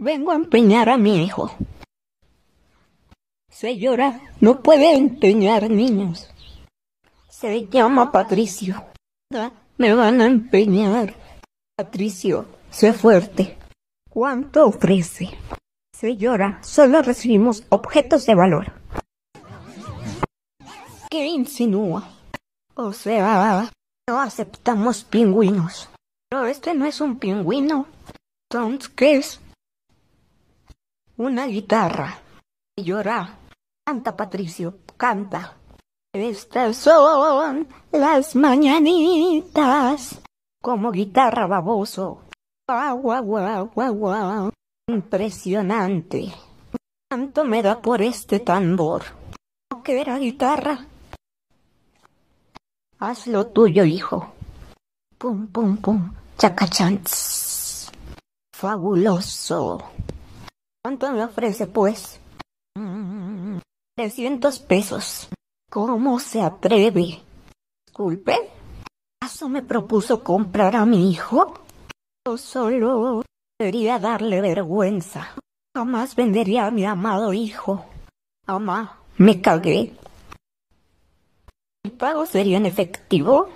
Vengo a empeñar a mi hijo. llora. no puede empeñar niños. Se llama Patricio. Me van a empeñar. Patricio, sé fuerte. ¿Cuánto ofrece? llora. solo recibimos objetos de valor. ¿Qué insinúa? O sea, no aceptamos pingüinos. Pero este no es un pingüino. Entonces, ¿qué es? una guitarra. y Llora. Canta, Patricio, canta. Estas son las mañanitas, como guitarra baboso. Impresionante. Tanto me da por este tambor. ¿Qué era guitarra? Haz lo tuyo, hijo. Pum, pum, pum. Chacachans. Fabuloso. ¿Cuánto me ofrece, pues? 300 pesos. ¿Cómo se atreve? Disculpe. ¿Acaso me propuso comprar a mi hijo? Yo solo debería darle vergüenza. Jamás vendería a mi amado hijo. Mamá, me cagué. ¿El pago sería en efectivo?